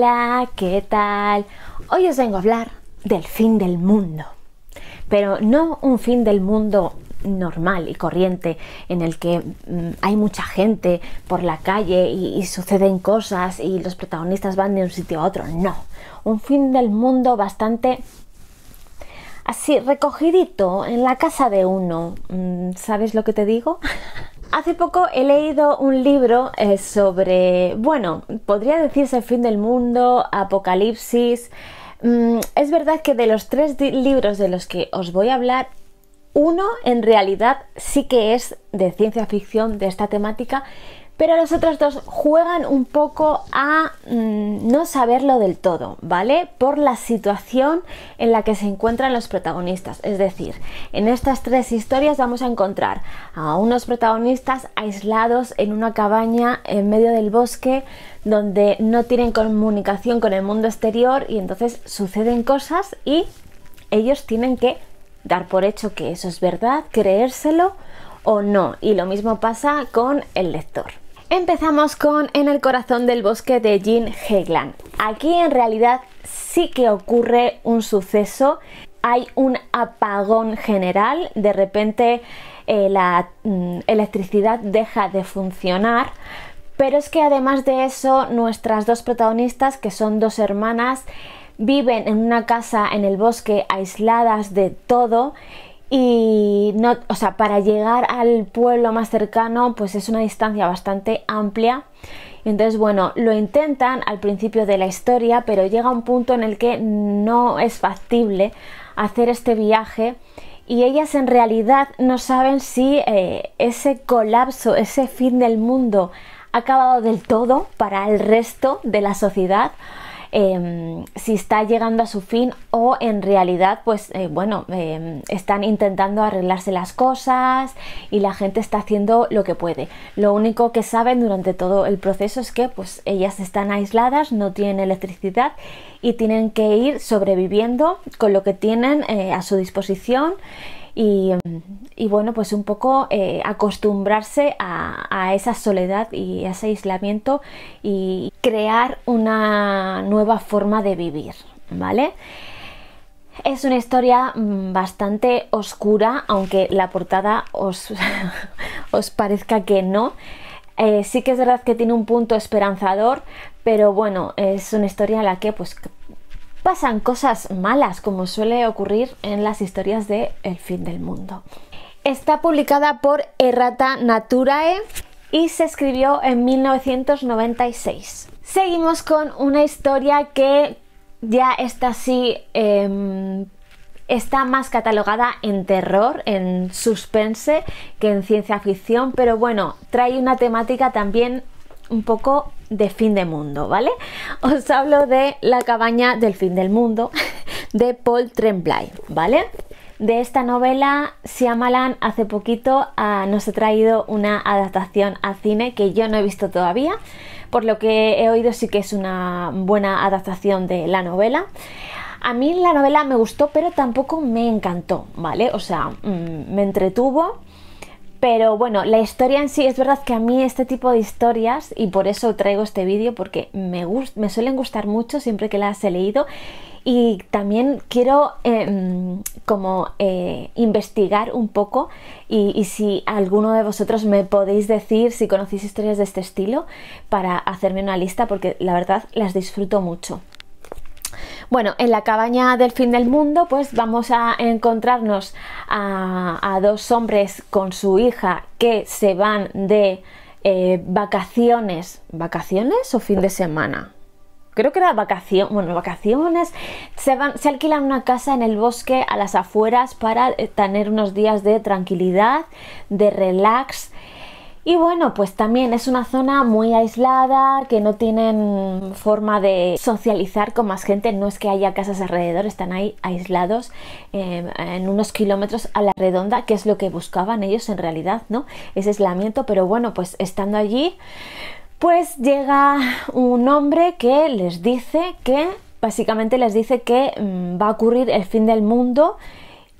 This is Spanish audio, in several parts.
Hola, ¿qué tal? Hoy os vengo a hablar del fin del mundo, pero no un fin del mundo normal y corriente en el que mm, hay mucha gente por la calle y, y, suceden cosas y los protagonistas van de un sitio a otro, no, un fin del mundo bastante así recogidito en la casa de uno, mm, ¿sabes lo que te digo? Hace poco he leído un libro eh, sobre, bueno, podría decirse fin del mundo, apocalipsis. Mm, es verdad que de los tres libros de los que os voy a hablar, uno en realidad sí que es de ciencia ficción de esta temática, pero los otros dos juegan un poco a mm, no saberlo del todo, ¿vale? Por la situación en la que se encuentran los protagonistas. Es decir, en estas tres historias vamos a encontrar a unos protagonistas aislados en una cabaña en medio del bosque donde no tienen comunicación con el mundo exterior y entonces suceden cosas y ellos tienen que dar por hecho que eso es verdad, creérselo o no. Y lo mismo pasa con el lector. Empezamos con En el corazón del bosque de Jean Hegland. Aquí en realidad sí que ocurre un suceso, hay un apagón general, de repente eh, la mm, electricidad deja de funcionar, pero es que además de eso nuestras dos protagonistas, que son dos hermanas, viven en una casa en el bosque aisladas de todo y no, sea, para llegar al pueblo más cercano pues es una distancia bastante amplia. Entonces, bueno, lo intentan al principio de la historia, pero llega un punto en el que no es factible hacer este viaje y ellas en realidad no saben si eh, ese colapso, ese fin del mundo ha acabado del todo para el resto de la sociedad Em, si está llegando a su fin o en realidad pues eh, bueno em, están intentando arreglarse las cosas y la gente está haciendo lo que puede lo único que saben durante todo el proceso es que pues ellas están aisladas no tienen electricidad y tienen que ir sobreviviendo con lo que tienen eh, a su disposición y, bueno, pues un poco eh, acostumbrarse a, esa soledad y a ese aislamiento y crear una nueva forma de vivir, ¿vale? Es una historia mm, bastante oscura, aunque la portada os, os parezca que no. Eh, sí que es verdad que tiene un punto esperanzador, pero bueno, es una historia en la que pues pasan cosas malas, como suele ocurrir en las historias de El fin del mundo. Está publicada por Errata Naturae y se escribió en 1996. Seguimos con una historia que ya está así em, está más catalogada en terror, en suspense, que en ciencia ficción, pero bueno, trae una temática también un poco de fin de mundo, ¿vale? Os hablo de La cabaña del fin del mundo de Paul Tremblay, ¿vale? De esta novela, Siamalan hace poquito ah, nos ha traído una adaptación al cine que yo no he visto todavía, por lo que he oído sí que es una buena adaptación de la novela. A mí la novela me gustó, pero tampoco me encantó, ¿vale? O sea, mm, me entretuvo, pero bueno, la historia en sí, es verdad que a mí este tipo de historias, y por eso traigo este vídeo, porque me, me suelen gustar mucho siempre que las he leído, y también quiero em, como eh, investigar un poco y, y, si alguno de vosotros me podéis decir si conocéis historias de este estilo para hacerme una lista porque la verdad las disfruto mucho. Bueno, en la cabaña del fin del mundo, pues vamos a encontrarnos a, dos hombres con su hija que se van de eh, vacaciones. ¿Vacaciones o fin de semana? Creo que era vacaciones, bueno, vacaciones, se, van, se alquilan una casa en el bosque a las afueras para eh, tener unos días de tranquilidad, de relax, y bueno, pues también es una zona muy aislada, que no tienen forma de socializar con más gente, no es que haya casas alrededor, están ahí aislados em, en unos kilómetros a la redonda, que es lo que buscaban ellos en realidad, ¿no? Ese aislamiento, pero bueno, pues estando allí, pues llega un hombre que les dice que, básicamente les dice que mm, va a ocurrir el fin del mundo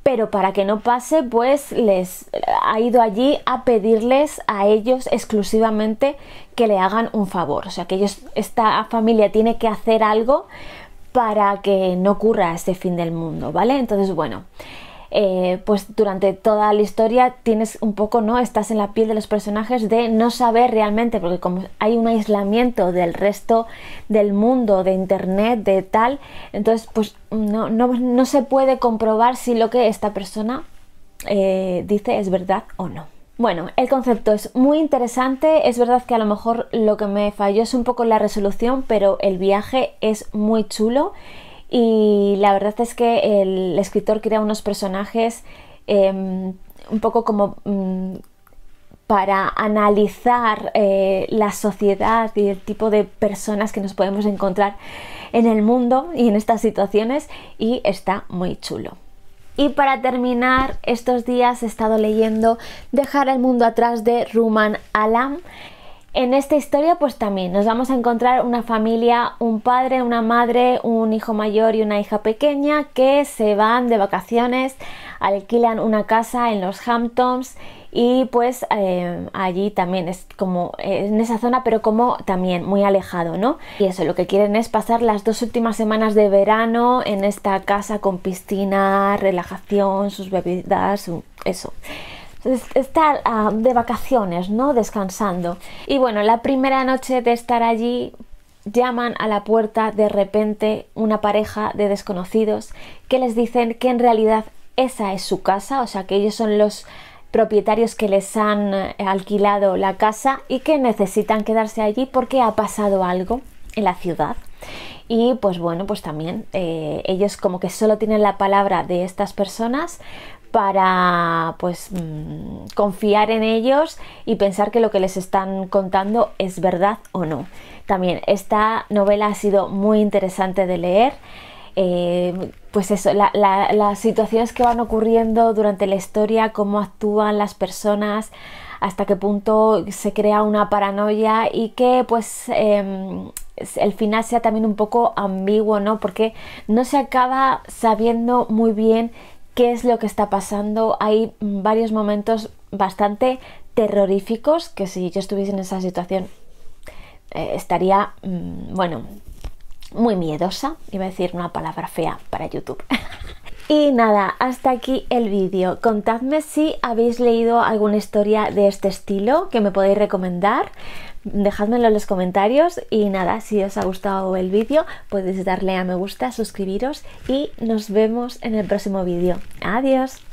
pero para que no pase, pues les ha ido allí a pedirles a ellos exclusivamente que le hagan un favor. O sea, que ellos, esta familia tiene que hacer algo para que no ocurra este fin del mundo, ¿vale? Entonces, bueno, eh, pues durante toda la historia tienes un poco, ¿no? Estás en la piel de los personajes de no saber realmente, porque como hay un aislamiento del resto del mundo, de internet, de tal, entonces pues no, no, se puede comprobar si lo que esta persona eh, dice es verdad o no. Bueno, el concepto es muy interesante, es verdad que a lo mejor lo que me falló es un poco la resolución, pero el viaje es muy chulo y la verdad es que el escritor crea unos personajes em, un poco como mm, para analizar eh, la sociedad y el tipo de personas que nos podemos encontrar en el mundo y en estas situaciones y está muy chulo. Y para terminar, estos días he estado leyendo Dejar el mundo atrás de Ruman Alam. En esta historia pues también nos vamos a encontrar una familia, un padre, una madre, un hijo mayor y una hija pequeña que se van de vacaciones, alquilan una casa en los Hamptons y pues eh, allí también es como en esa zona pero como también muy alejado, ¿no? Y eso lo que quieren es pasar las dos últimas semanas de verano en esta casa con piscina, relajación, sus bebidas, eso estar ah, de vacaciones, ¿no? Descansando. Y bueno, la primera noche de estar allí llaman a la puerta de repente una pareja de desconocidos que les dicen que en realidad esa es su casa, o sea que ellos son los propietarios que les han eh, alquilado la casa y que necesitan quedarse allí porque ha pasado algo en la ciudad. Y pues bueno, pues también eh, ellos como que solo tienen la palabra de estas personas, para pues mm, confiar en ellos y pensar que lo que les están contando es verdad o no. También esta novela ha sido muy interesante de leer. Eh, pues eso, las situaciones que van ocurriendo durante la historia, cómo actúan las personas, hasta qué punto se crea una paranoia y que pues em, el final sea también un poco ambiguo, ¿no? Porque no se acaba sabiendo muy bien qué es lo que está pasando. Hay varios momentos bastante terroríficos que si yo estuviese en esa situación eh, estaría, mm, bueno, muy miedosa. Iba a decir una palabra fea para YouTube. Y nada, hasta aquí el vídeo. Contadme si habéis leído alguna historia de este estilo que me podéis recomendar. Dejadmelo en los comentarios y nada, si os ha gustado el vídeo podéis darle a me gusta, suscribiros y nos vemos en el próximo vídeo. Adiós.